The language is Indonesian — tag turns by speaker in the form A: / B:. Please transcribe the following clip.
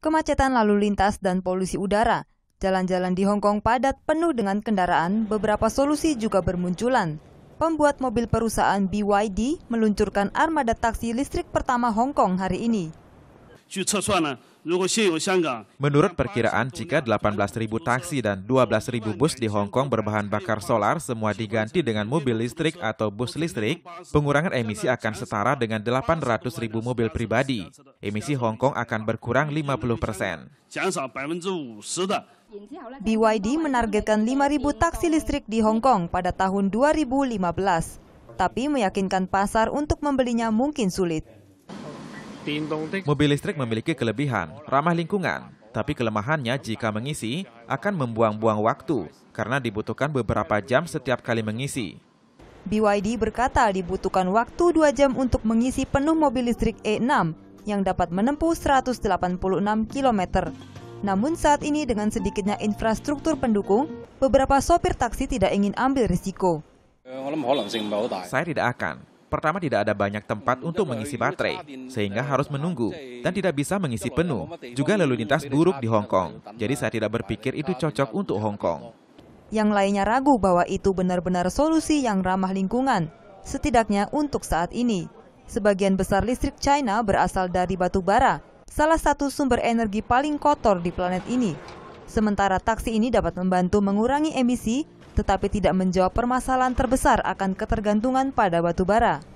A: kemacetan lalu lintas, dan polusi udara. Jalan-jalan di Hong Kong padat penuh dengan kendaraan, beberapa solusi juga bermunculan. Pembuat mobil perusahaan BYD meluncurkan armada taksi listrik pertama Hong Kong hari ini.
B: Menurut perkiraan, jika 18.000 taksi dan 12.000 bus di Hong Kong berbahan bakar solar semua diganti dengan mobil listrik atau bus listrik, pengurangan emisi akan setara dengan 800.000 mobil pribadi. Emisi Hong Kong akan berkurang 50 persen.
A: BYD menargetkan 5.000 taksi listrik di Hong Kong pada tahun 2015, tapi meyakinkan pasar untuk membelinya mungkin sulit.
B: Mobil listrik memiliki kelebihan, ramah lingkungan, tapi kelemahannya jika mengisi akan membuang-buang waktu karena dibutuhkan beberapa jam setiap kali mengisi.
A: BYD berkata dibutuhkan waktu 2 jam untuk mengisi penuh mobil listrik E6 yang dapat menempuh 186 km. Namun saat ini dengan sedikitnya infrastruktur pendukung, beberapa sopir taksi tidak ingin ambil risiko.
B: Saya tidak akan, Pertama, tidak ada banyak tempat untuk mengisi baterai, sehingga harus menunggu dan tidak bisa mengisi penuh. Juga lalu lintas buruk di Hong Kong, jadi saya tidak berpikir itu cocok untuk Hong Kong.
A: Yang lainnya ragu bahwa itu benar-benar solusi yang ramah lingkungan, setidaknya untuk saat ini. Sebagian besar listrik China berasal dari batu bara, salah satu sumber energi paling kotor di planet ini. Sementara taksi ini dapat membantu mengurangi emisi tetapi tidak menjawab permasalahan terbesar akan ketergantungan pada batu bara